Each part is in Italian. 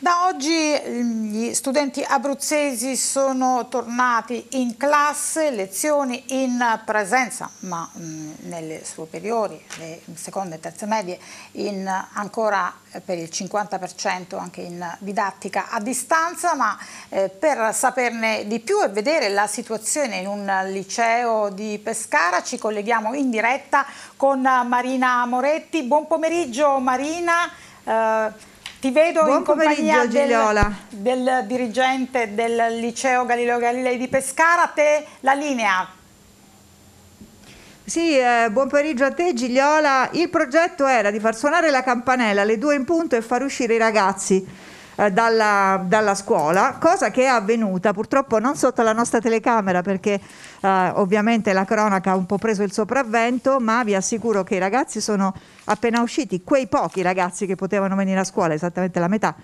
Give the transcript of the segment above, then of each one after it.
Da oggi ehm, gli studenti abruzzesi sono tornati in classe, lezioni in presenza, ma mm, nelle superiori, le seconde e terze medie, in, ancora eh, per il 50% anche in didattica a distanza, ma eh, per saperne di più e vedere la situazione in un liceo di Pescara ci colleghiamo in diretta con Marina Moretti. Buon pomeriggio Marina. Eh, ti vedo Buon in compagnia del, del, dirigente del liceo Galileo Galilei di Pescara, te la linea. Sì, eh, buon pomeriggio a te Gigliola. Il progetto era di far suonare la campanella alle due in punto e far uscire i ragazzi eh, dalla, dalla, scuola, cosa che è avvenuta purtroppo non sotto la nostra telecamera perché eh, ovviamente la cronaca ha un po' preso il sopravvento, ma vi assicuro che i ragazzi sono appena usciti, quei pochi ragazzi che potevano venire a scuola, esattamente la metà,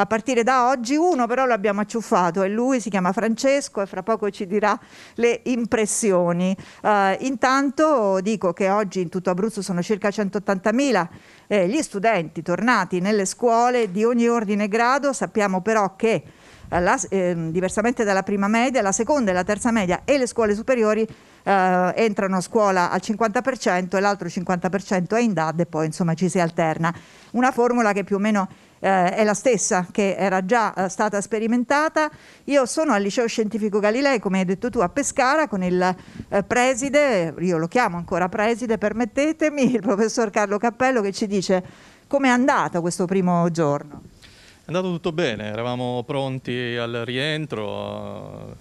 a partire da oggi. Uno però lo abbiamo acciuffato e lui si chiama Francesco e fra poco ci dirà le impressioni. Uh, intanto dico che oggi in tutto Abruzzo sono circa 180.000 eh, gli studenti tornati nelle scuole di ogni ordine e grado. Sappiamo però che eh, la, eh, diversamente dalla prima media, la seconda e la terza media e le scuole superiori eh, entrano a scuola al 50% e l'altro 50% è in DAD e poi insomma ci si alterna. Una formula che più o meno eh, è la stessa che era già eh, stata sperimentata. Io sono al Liceo Scientifico Galilei, come hai detto tu, a Pescara con il eh, preside, io lo chiamo ancora preside, permettetemi, il professor Carlo Cappello che ci dice come è andato questo primo giorno. È andato tutto bene, eravamo pronti al rientro,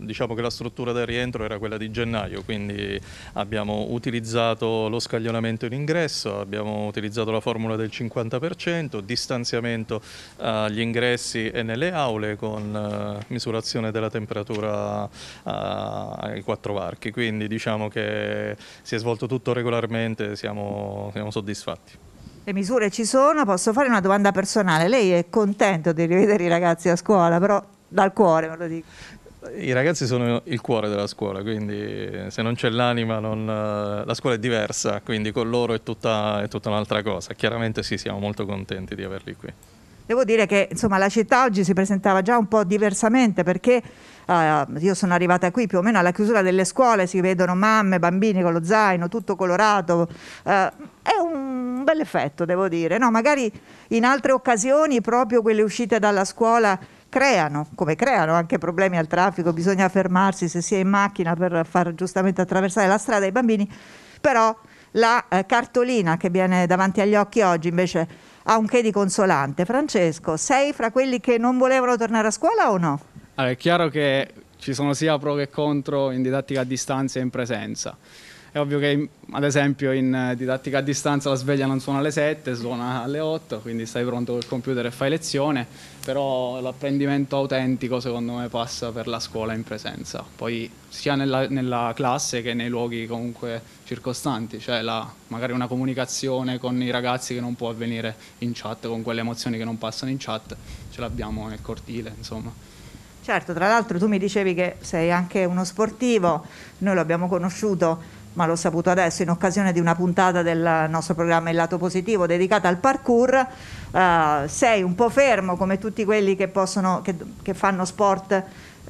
diciamo che la struttura del rientro era quella di gennaio, quindi abbiamo utilizzato lo scaglionamento in ingresso, abbiamo utilizzato la formula del 50%, distanziamento eh, agli ingressi e nelle aule con eh, misurazione della temperatura eh, ai quattro varchi, quindi diciamo che si è svolto tutto regolarmente, siamo, siamo soddisfatti. Le misure ci sono, posso fare una domanda personale. Lei è contento di rivedere i ragazzi a scuola, però dal cuore me lo dico. I ragazzi sono il cuore della scuola, quindi eh, se non c'è l'anima non... Eh, la scuola è diversa, quindi con loro è tutta, è tutta un'altra cosa. Chiaramente sì, siamo molto contenti di averli qui. Devo dire che insomma, la città oggi si presentava già un po' diversamente perché eh, io sono arrivata qui più o meno alla chiusura delle scuole, si vedono mamme, bambini con lo zaino, tutto colorato. Eh, è un bel effetto, devo dire. No, magari in altre occasioni proprio quelle uscite dalla scuola creano, come creano anche problemi al traffico, bisogna fermarsi se si è in macchina per far giustamente attraversare la strada ai bambini, però la eh, cartolina che viene davanti agli occhi oggi invece ha un che di consolante. Francesco, sei fra quelli che non volevano tornare a scuola o no? Allora, è chiaro che ci sono sia pro che contro in didattica a distanza e in presenza. È ovvio che ad esempio in eh, didattica a distanza la sveglia non suona alle 7, suona alle 8, quindi stai pronto col computer e fai lezione, però l'apprendimento autentico secondo me passa per la scuola in presenza, poi sia nella, nella classe che nei luoghi comunque circostanti, cioè la, magari una comunicazione con i ragazzi che non può avvenire in chat, con quelle emozioni che non passano in chat, ce l'abbiamo nel cortile, insomma. Certo, tra l'altro tu mi dicevi che sei anche uno sportivo, noi lo abbiamo conosciuto ma l'ho saputo adesso in occasione di una puntata del nostro programma Il lato positivo dedicata al parkour, uh, sei un po' fermo come tutti quelli che, possono, che, che fanno sport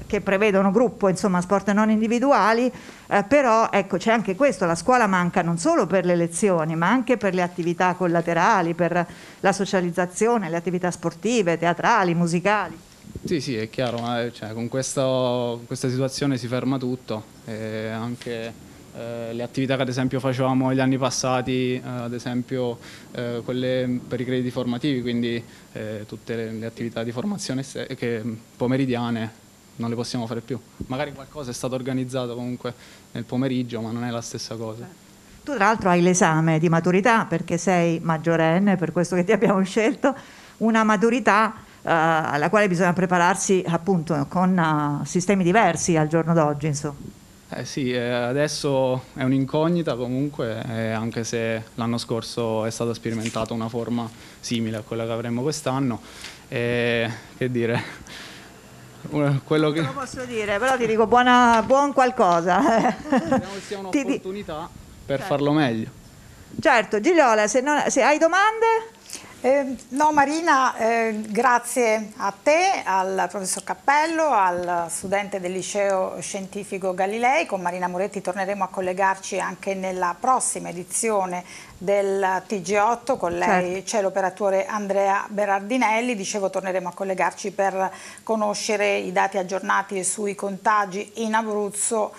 che prevedono gruppo, insomma sport non individuali, eh, però ecco c'è anche questo, la scuola manca non solo per le lezioni, ma anche per le attività collaterali, per la socializzazione, le attività sportive, teatrali, musicali. Sì, sì, è chiaro, ma eh, cioè, con, questo, questa situazione si ferma tutto, eh, anche eh, le attività che ad esempio facevamo gli anni passati, eh, ad esempio eh, quelle per i crediti formativi, quindi eh, tutte le, le, attività di formazione che, mm, pomeridiane non le possiamo fare più. Magari qualcosa è stato organizzato comunque nel pomeriggio, ma non è la stessa cosa. Certo. Tu tra l'altro hai l'esame di maturità perché sei maggiorenne, per questo che ti abbiamo scelto, una maturità eh, alla quale bisogna prepararsi appunto con uh, sistemi diversi al giorno d'oggi. Insomma. Eh sì, eh, adesso è un'incognita comunque, eh, anche se l'anno scorso è stata sperimentata una forma simile a quella che avremo quest'anno. Eh, che dire, eh, quello che... Non lo posso dire, però ti dico buona, buon qualcosa. Speriamo che sia un'opportunità per certo. farlo meglio. Certo, Gigliola, se, non, se hai domande... Eh, no Marina, eh, grazie a te, al professor Cappello, al studente del liceo scientifico Galilei, con Marina Moretti torneremo a collegarci anche nella prossima edizione del TG8, con lei certo. c'è l'operatore Andrea Berardinelli, dicevo torneremo a collegarci per conoscere i dati aggiornati sui contagi in Abruzzo